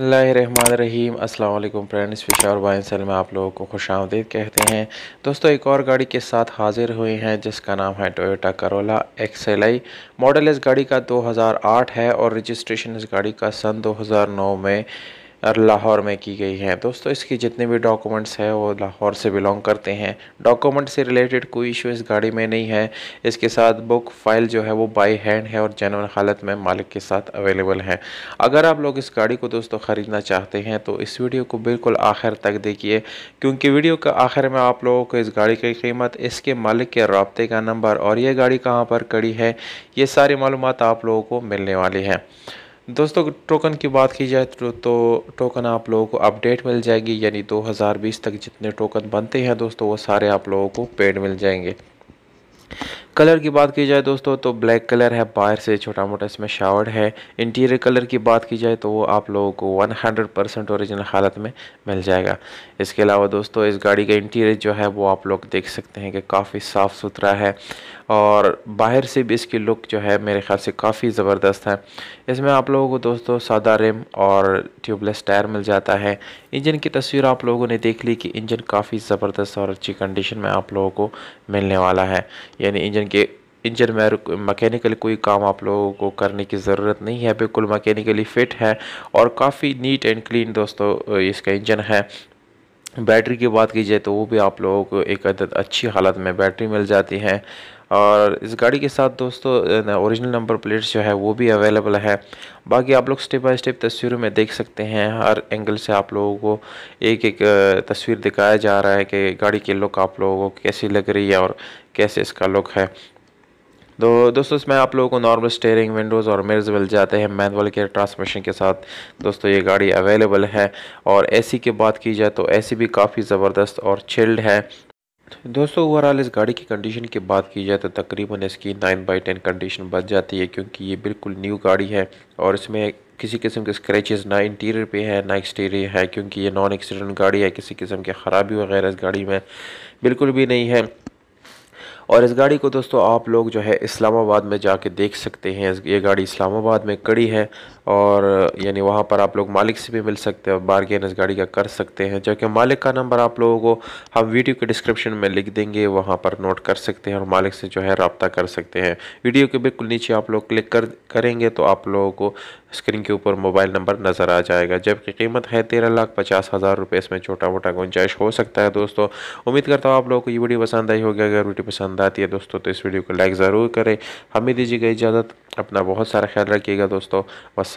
रहीम अस्सलाम वालेकुम फ्रेंड्स फिशा और में आप लोगों को खुश आमदीद कहते हैं दोस्तों एक और गाड़ी के साथ हाजिर हुए हैं जिसका नाम है टोयोटा करोला एक्सएलआई मॉडल इस गाड़ी का 2008 है और रजिस्ट्रेशन इस गाड़ी का सन 2009 में लाहौर में की गई है दोस्तों इसकी जितने भी डॉक्यूमेंट्स हैं वो लाहौर से बिलोंग करते हैं डॉक्यूमेंट से रिलेटेड कोई इशू इस गाड़ी में नहीं है इसके साथ बुक फाइल जो है वो बाई हैंड है और जनरल हालत में मालिक के साथ अवेलेबल है अगर आप लोग इस गाड़ी को दोस्तों ख़रीदना चाहते हैं तो इस वीडियो को बिल्कुल आखिर तक देखिए क्योंकि वीडियो के आखिर में आप लोगों को इस गाड़ी की कीमत इसके मालिक के रबते का नंबर और ये गाड़ी कहाँ पर कड़ी है ये सारी मालूम आप लोगों को मिलने वाली है दोस्तों टोकन की बात की जाए तो, तो टोकन आप लोगों को अपडेट मिल जाएगी यानी 2020 तक जितने टोकन बनते हैं दोस्तों वो सारे आप लोगों को पेड मिल जाएंगे कलर की बात की जाए दोस्तों तो ब्लैक कलर है बाहर से छोटा मोटा इसमें शावर है इंटीरियर कलर की बात की जाए तो वो आप लोगों को 100 परसेंट औरिजिनल हालत में मिल जाएगा इसके अलावा दोस्तों इस गाड़ी का इंटीरियर जो है वो आप लोग देख सकते हैं कि काफ़ी साफ़ सुथरा है और बाहर से भी इसकी लुक जो है मेरे ख्याल से काफ़ी ज़बरदस्त है इसमें आप लोगों को दोस्तों सादा रिम और ट्यूबलेस टायर मिल जाता है इंजन की तस्वीर आप लोगों ने देख ली कि इंजन काफ़ी ज़बरदस्त और अच्छी कंडीशन में आप लोगों को मिलने वाला है यानी इंजन करेंगे इंजन में मैकेनिकल कोई काम आप लोगों को करने की ज़रूरत नहीं है बिल्कुल मैकेनिकली फ़िट है और काफ़ी नीट एंड क्लीन दोस्तों इसका इंजन है बैटरी की बात की जाए तो वो भी आप लोगों को एक अदद अच्छी हालत में बैटरी मिल जाती है और इस गाड़ी के साथ दोस्तों ओरिजिनल नंबर प्लेट्स जो है वो भी अवेलेबल है बाकी आप लोग स्टेप बाय स्टेप तस्वीरों में देख सकते हैं हर एंगल से आप लोगों को एक एक तस्वीर दिखाया जा रहा है कि गाड़ी की लुक आप लोगों को कैसी लग रही है और कैसे इसका लुक है तो दोस्तों इसमें आप लोगों को नॉर्मल स्टेयरिंग विंडोज़ और मिर्ज मिल जाते हैं मैनुअल के ट्रांसमिशन के साथ दोस्तों ये गाड़ी अवेलेबल है और एसी की बात की जाए तो एसी भी काफ़ी ज़बरदस्त और चिल्ड है दोस्तों ओवरऑल इस गाड़ी की कंडीशन की बात की जाए तो तकरीबन इसकी नाइन बाई टेन कंडीशन बच जाती है क्योंकि ये बिल्कुल न्यू गाड़ी है और इसमें किसी किस्म के स्क्रैचेस ना इंटीरियर पे है ना एक्सटीरियर है क्योंकि ये नॉन एक्सीडेंट गाड़ी है किसी किस्म के ख़राबी वगैरह इस गाड़ी में बिल्कुल भी नहीं है और इस गाड़ी को दोस्तों आप लोग जो है इस्लामाबाद में जाके देख सकते हैं ये गाड़ी इस्लामाबाद में कड़ी है और यानी वहाँ पर आप लोग मालिक से भी मिल सकते और बारगेन इस गाड़ी का कर सकते हैं जबकि मालिक का नंबर आप लोगों को हम वीडियो के डिस्क्रिप्शन में लिख देंगे वहाँ पर नोट कर सकते हैं और मालिक से जो है रबता कर सकते हैं वीडियो के बिल्कुल नीचे आप लोग क्लिक कर करेंगे तो आप लोगों को स्क्रीन के ऊपर मोबाइल नंबर नज़र आ जाएगा जबकि कीमत है तेरह लाख पचास हज़ार रुपये इसमें छोटा मोटा गुंजाइश हो सकता है दोस्तों उम्मीद करता हूँ आप लोगों को ये वीडियो पसंद आई होगी अगर वीडियो पसंद आती है दोस्तों तो इस वीडियो को लाइक ज़रूर करें हमें दीजिएगा इजाज़त अपना बहुत सारा ख्याल रखिएगा दोस्तों बस